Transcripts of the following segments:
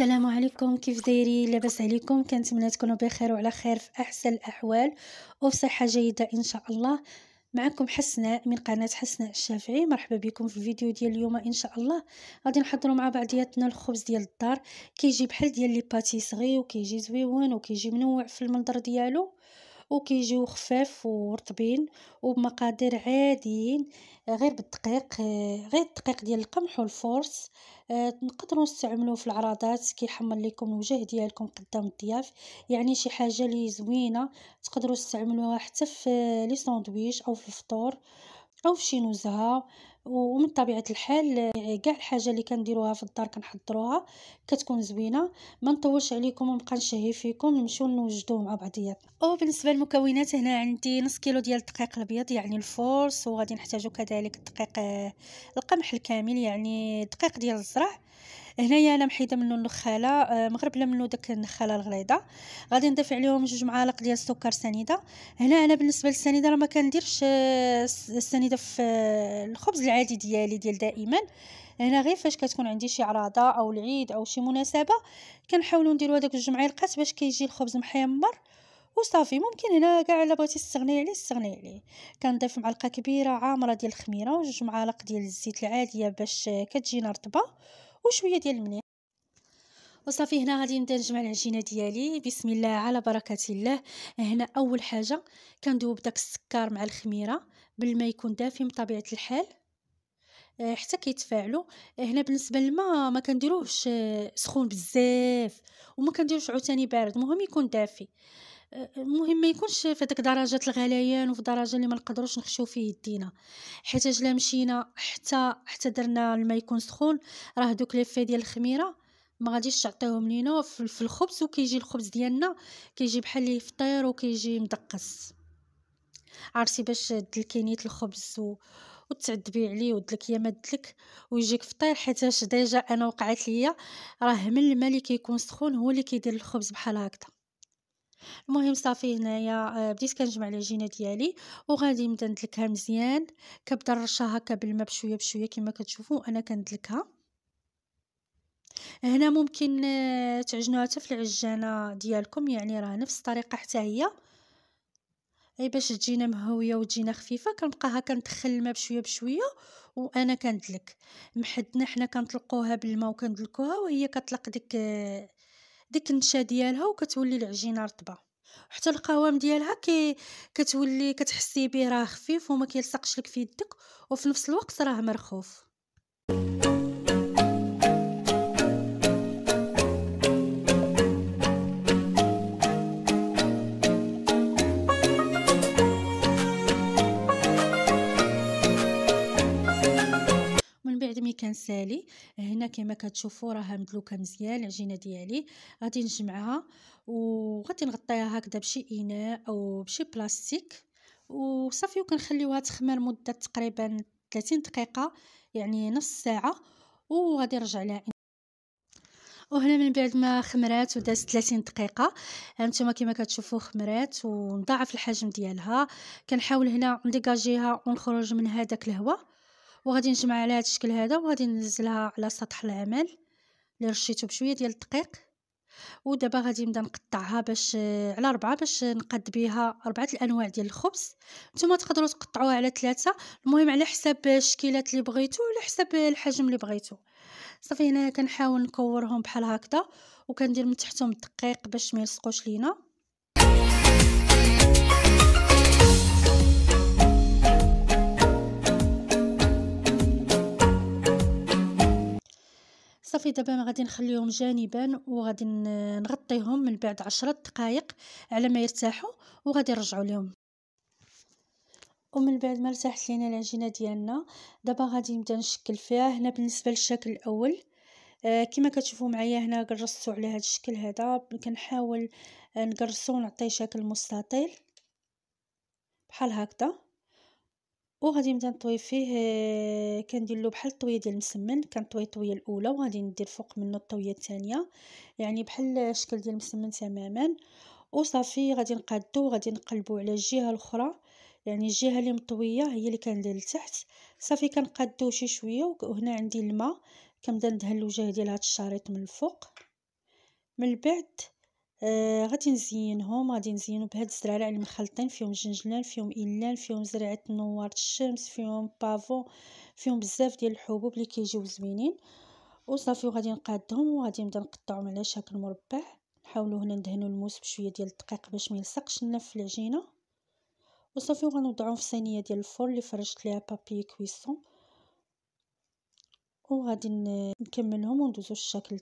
السلام عليكم كيف دايرين لاباس عليكم كنتمنى تكونوا بخير وعلى خير في احسن الاحوال وفي صحه جيده ان شاء الله معكم حسناء من قناه حسناء الشافعي مرحبا بكم في الفيديو ديال اليوم ان شاء الله غادي نحضروا مع بعضياتنا الخبز ديال الدار كيجي بحال ديال لي باتيسري وكيجي زويون وكيجي منوع في المنظر ديالو وكيجيو خفاف ورطبين وبمقادير عاديين غير بالدقيق آه، غير الدقيق ديال القمح والفورس آه، نقدروا نستعملوه في العراضات كيحمر لكم الوجه ديالكم قدام الضياف يعني شي حاجه لي زوينه تقدروا تستعملوها حتى في آه، لي او في الفطور او في شي نزهه ومن طبيعه الحال كاع الحاجه اللي كنديروها في الدار كنحضروها كتكون زوينه ما نطولش عليكم ونبقى نشهي فيكم نمشيو نوجدوه مع بعضياتنا وبالنسبه للمكونات هنا عندي نص كيلو ديال الدقيق الابيض يعني الفورس وغادي نحتاجو كذلك الدقيق آه، القمح الكامل يعني الدقيق ديال الزرع هنايا انا محيده منه النخاله آه، مغربله منه داك النخاله الغليظه غادي نضيف عليهم جوج معالق ديال السكر سنيده هنا انا بالنسبه للسنيده راه ما كنديرش آه، السنيده في آه، الخبز العادي ديالي ديال دائما هنا غير فاش كتكون عندي شي عراضه او العيد او شي مناسبه كنحاولوا نديروا داك جوج معالقات باش كيجي الخبز محمر وصافي ممكن هنا كاع الا بغيتي تستغني عليه استغني عليه كنضيف معلقه كبيره عامره ديال الخميره وجوج معالق ديال الزيت العاديه باش كتجينا رطبه وشويه ديال الملح وصافي هنا غادي نبدا نجمع العجينه ديالي بسم الله على بركه الله هنا اول حاجه كندوب داك السكر مع الخميره بالما يكون دافي بطبيعه الحال آه، حتى كيتفاعلوا آه، هنا بالنسبه للماء ما كنديروهش آه، سخون بزاف وما كنديروش عاوتاني بارد المهم يكون دافي المهم ما يكونش في ديك درجه الغليان وفي درجه اللي ما نقدروش نخشيو فيه يدينا حيت الا مشينا حتى حتى درنا الماء يكون سخون راه دوك لي في ديال الخميره ما غاديش تعطيهم لينا في الخبز وكيجي الخبز ديالنا كيجي بحال اللي فطير وكيجي مدقس عرفتي باش دلكينيت الخبز و... وتعذبي عليه ودلك يا ما دلك ويجيك فطير حيتاش ديجا انا وقعت ليا راه من الماء اللي كيكون سخون هو اللي كيدير الخبز بحال هكذا المهم صافي هنايا آه، بديت كنجمع العجينه ديالي وغادي نبدا ندلكها مزيان كنبدا نرشها هكا بالماء بشويه بشويه كما كتشوفوا انا كندلكها هنا ممكن آه، تعجنوها حتى في العجانه ديالكم يعني راه نفس الطريقه حتى هي اي باش تجينا مهويه وتجينا خفيفه كنبقاها كندخل الماء بشويه بشويه وانا كندلك محدنا حنا كنطلقوها بالماء وكندلكوها وهي كطلق ديك آه، ديك النشا ديالها وكتولي العجينه رطبه حتى القوام ديالها كي كتولي كتحسي به راه خفيف وما كيلصقش لك في يدك وفي نفس الوقت راه مرخوف كنسالي هنا كما كتشوفوا راه مدلوكه مزيان العجينه ديالي غادي نجمعها وغادي نغطيها هكذا بشي اناء او بشي بلاستيك وصافي وكنخليوها تخمر مده تقريبا 30 دقيقه يعني نص ساعه وغادي نرجع لها وهنا من بعد ما خمرات ودازت 30 دقيقه هانتوما كما كتشوفوا خمرات ونضاعف الحجم ديالها كنحاول هنا نديكاجيها ونخرج من هذاك الهواء وغادي نجمعها على هذا الشكل هذا وغادي ننزلها على سطح العمل اللي رشيته بشويه ديال الدقيق ودابا غادي نبدا نقطعها باش على أربعة باش نقاد بها أربعة الأنواع ديال الخبز نتوما تقدروا تقطعوها على ثلاثة المهم على حساب الشكيلات اللي بغيتو وعلى حساب الحجم اللي بغيتو صافي هنا كنحاول نكورهم بحال هكذا وكندير من تحتهم الدقيق باش ما يلصقوش لينا صافي دابا غادي نخليهم جانبا وغادي نغطيهم من بعد عشرة دقائق على ما يرتاحوا وغادي نرجعوا لهم ومن بعد ما ارتاحت لينا العجينه ديالنا دابا غادي نبدا نشكل فيها هنا بالنسبه للشكل الاول آه كما كتشوفوا معايا هنا قرصتو على هذا الشكل هذا كنحاول آه، نقرصو ونعطيه شكل مستطيل بحال هكذا وغادي نبدا نطوي فيه آه، كندير له بحال الطويه ديال المسمن كنطوي الطويه الاولى وغادي ندير فوق منه الطويه الثانيه يعني بحال الشكل ديال المسمن تماما وصافي غادي نقادو وغادي نقلبو على الجهه الاخرى يعني الجهه اللي مطويه هي اللي كندير لتحت صافي كنقادو شي شويه وهنا عندي الماء كنبدا ندهن الوجه ديال هذا الشريط من الفوق من بعد آه غادي نزينهم غادي نزينو بهاد الزرارع يعني المخلطين فيهم جنجلان فيهم إلان فيهم زرعه نوار الشمس فيهم بافو فيهم بزاف ديال الحبوب اللي كيجيو زوينين وصافي وغادي نقادهم وغادي نبدا نقطعهم على شكل مربع نحاولوا هنا ندهنوا الموس بشويه ديال الدقيق باش ما يلصقش لنا في العجينه وصافي وغنوضعهم في صينيه ديال الفرن اللي فرشت ليها بابي كويسون وغادي نكملهم وندوزو الشكل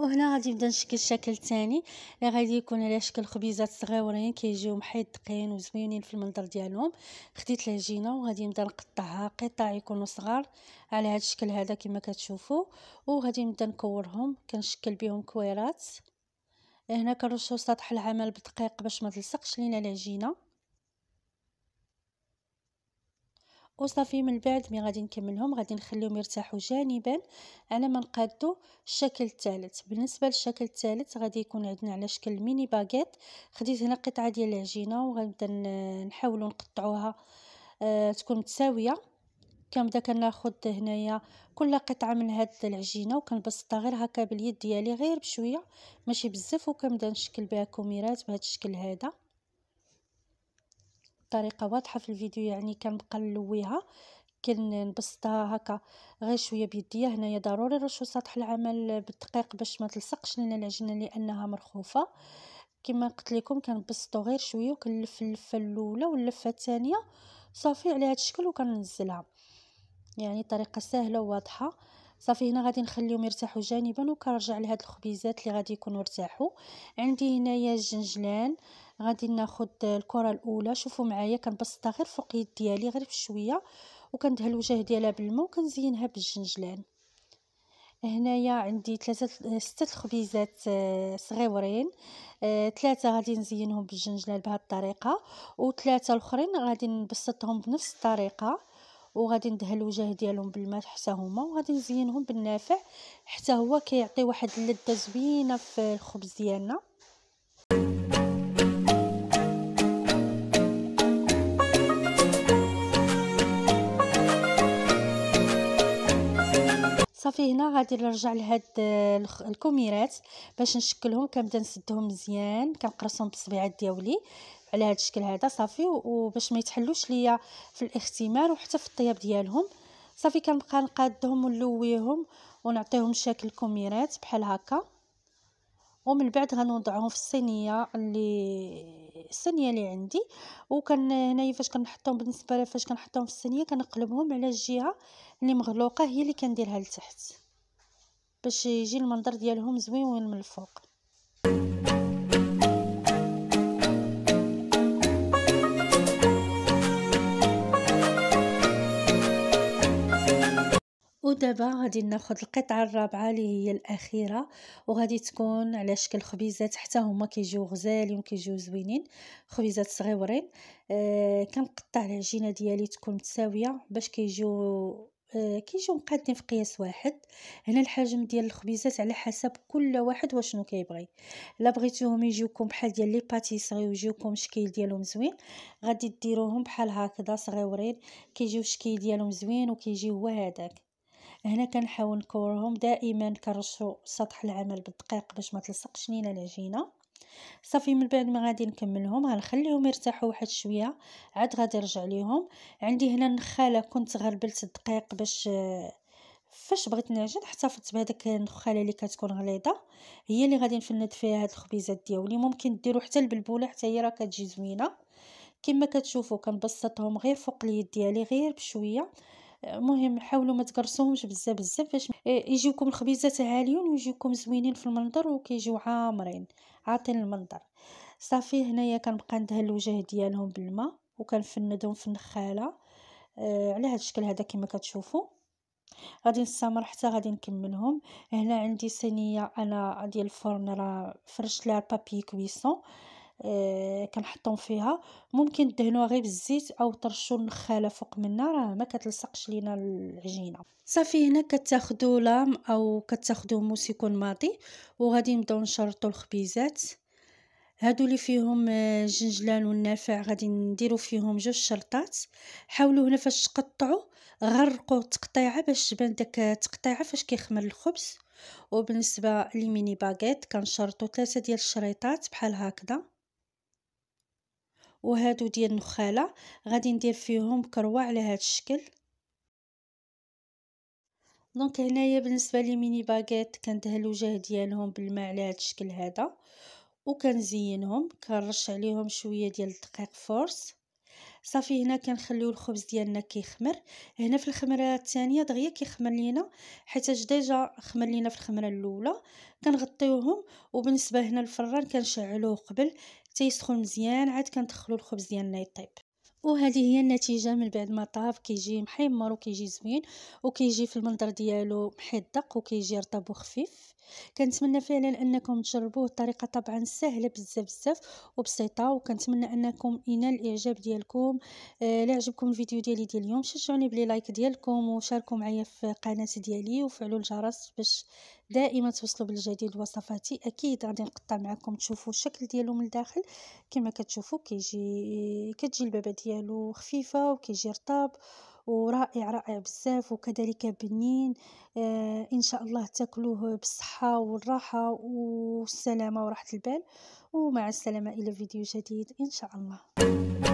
وهنا غادي نبدا نشكل شكل ثاني اللي غادي يكون على شكل خبيزات صغيورين كيجيو محدقين وزوينين في المنظر ديالهم خديت العجينه وغادي نبدا نقطعها قطع يكونوا صغار على هذا الشكل هذا كما كتشوفوا وغادي نبدا نكورهم كنشكل بهم كويرات هنا كنرشوا سطح العمل بدقيق باش ما تلصقش لينا العجينه وصافي من بعد مي غادي نكملهم غادي نخليهم يرتاحوا جانبا على ما نقادو الشكل الثالث بالنسبه للشكل الثالث غادي يكون عندنا على شكل ميني باغيت خديت هنا قطعه ديال العجينه وغنبدا نحاولوا نقطعوها آه تكون متساويه كنبدا كناخذ هنايا كل قطعه من هاد العجينه وكنبسطها غير هكا باليد ديالي غير بشويه ماشي بزاف وكنبدا نشكل بها كوميرات بهذا الشكل هذا بطريقه واضحه في الفيديو يعني كنبقى نلويها كنبسطها هكا غير شويه بيديا هنايا ضروري نرشو سطح العمل بالدقيق باش ما تلصقش لنا العجينه لانها مرخوفه كما قلت لكم كنبسطو غير شويه وكنلف اللفه الاولى واللفه الثانيه صافي على هذا الشكل وكننزلها يعني طريقه سهله وواضحه صافي هنا غادي نخليهم يرتاحوا جانبا وكنرجع لهاد الخبيزات اللي غادي يكونوا ارتاحوا عندي هنايا الجنجلان غادي ناخد الكره الاولى شوفوا معايا كنبسطها غير فوق اليد ديالي غير بشويه وكندهل الوجه ديالها بالماء وكنزينها بالجنجلان هنايا عندي ثلاثه سته الخبيزات آه، صغيورين آه، ثلاثه غادي نزينهم بالجنجلان بهذه الطريقه وثلاثه الاخرين غادي نبسطهم بنفس الطريقه وغادي ندهل الوجه ديالهم بالماء حتى هما وغادي نزينهم بالنافع حتى هو كيعطي واحد اللذه زوينه في الخبز ديالنا صافي هنا غادي نرجع لهاد الكوميرات باش نشكلهم كنبدا نسدهم مزيان كنقرصهم بالصبيعات ديالي على هاد الشكل هذا صافي وباش ما يتحلوش ليا في الاختمار وحتى في الطياب ديالهم صافي كنبقى نقادهم ونلويهم ونعطيهم شكل كوميرات بحال هكا ومن بعد غنوضعهم في الصينيه اللي الصينيه اللي عندي وكان هنايا فاش كنحطهم بالنسبه فاش كنحطهم في الصينيه كنقلبهم على الجهه اللي مغلوقه هي اللي كنديرها لتحت باش يجي المنظر ديالهم زوين من الفوق ودابا غادي ناخذ القطعه الرابعه اللي هي الاخيره وغادي تكون على شكل خبيزات حتى هما كيجيو غزالين كيجيو زوينين خبيزات صغيورين آه كنقطع العجينه ديالي تكون متساويه باش كيجيو آه كيجيو مقادين في قياس واحد هنا الحجم ديال الخبيزات على حسب كل واحد واشنو كيبغي الا بغيتوهم يجيوكم بحال ديال لي باتيسري ويجيوكم الشكل ديالهم زوين غادي ديروهم بحال هكذا صغيورين كيجيو الشكل ديالهم زوين وكيجيو هو هذاك هنا كنحاول نكورهم دائما كنرشوا سطح العمل بالدقيق باش ما تلصقش لينا العجينه صافي من بعد ما غادي نكملهم غنخليهم يرتاحوا واحد شويه عاد غادي نرجع ليهم عندي هنا النخاله كنت غربلت الدقيق باش فاش بغيت نعجن احتفظت بهذاك النخاله اللي كتكون غليظه هي اللي غادي نفند فيها هاد الخبيزات ديالي ممكن ديروا حتى البلبوله حتى هي راه كتجي زوينه كما كتشوفوا كنبسطهم غير فوق اليد ديالي غير بشويه المهم حاولوا ما تقرصوهمش بزاف بزاف باش يجيوكم الخبيزات عاليين ويجيوكم زوينين في المنظر وكيجيو عامرين عاطين المنظر صافي هنايا كنبقى ندهن الوجه ديالهم بالماء وكنفندهم في النخاله آه على هذا الشكل هذا كما كتشوفوا غادي نستمر حتى غادي نكملهم هنا عندي صينيه انا ديال الفرن راه فرشت لها بابي كويسون آه، كنحطهم فيها ممكن دهنوها غير بالزيت او ترشوا النخاله فوق منها راه ما كتلصقش لينا العجينه صافي هنا كتاخذوا لام او كتاخذوا موس يكون ماضي وغادي نبداو نشرطوا الخبيزات هادو اللي فيهم الجنجلان آه، والنافع غادي نديرو فيهم جوج شرطات حاولوا هنا فاش تقطعوا غرقوا التقطيعه باش تبان داك التقطيعه فاش كيخمر الخبز وبالنسبه لميني باغيت كنشرطوا ثلاثه ديال الشريطات بحال هكذا وهادو ديال النخاله غادي ندير فيهم كروه على هذا الشكل دونك هنايا بالنسبه لي ميني باغيت كندهل الوجه ديالهم بالماء على هذا الشكل هذا وكنزينهم كنرش عليهم شويه ديال الدقيق فورس صافي هنا كنخليو الخبز ديالنا كيخمر هنا في الخمره الثانيه دغيا كيخمر لينا حيت ديجا خمر لينا في الخمره الاولى كنغطيوهم وبالنسبه هنا الفران كنشعلوه قبل حتى يسخن مزيان عاد كندخلو الخبز ديالنا يطيب وهذه هي النتيجه من بعد ما طاب كيجي محمر وكيجي زوين وكيجي في المنظر ديالو محدق وكيجي رطب وخفيف كنتمنى فعلا انكم تجربوه الطريقه طبعا سهله بزاف بزاف وبسيطه وكنتمنى انكم ينال الاعجاب ديالكم الا آه عجبكم الفيديو ديالي ديال اليوم شجعوني بلي لايك ديالكم وشاركوا معايا في قناتي ديالي وفعلوا الجرس باش دائما توصلوا بالجديد وصفاتي اكيد غادي نقطع معكم تشوفوا الشكل ديالو من الداخل كما كتشوفوا كيجي كتجي البابه ديالو خفيفه وكيجي رطاب ورائع رائع بزاف وكذلك بنين آه ان شاء الله تاكلوه بالصحه والراحه والسلامه وراحه البال ومع السلامه الى فيديو جديد ان شاء الله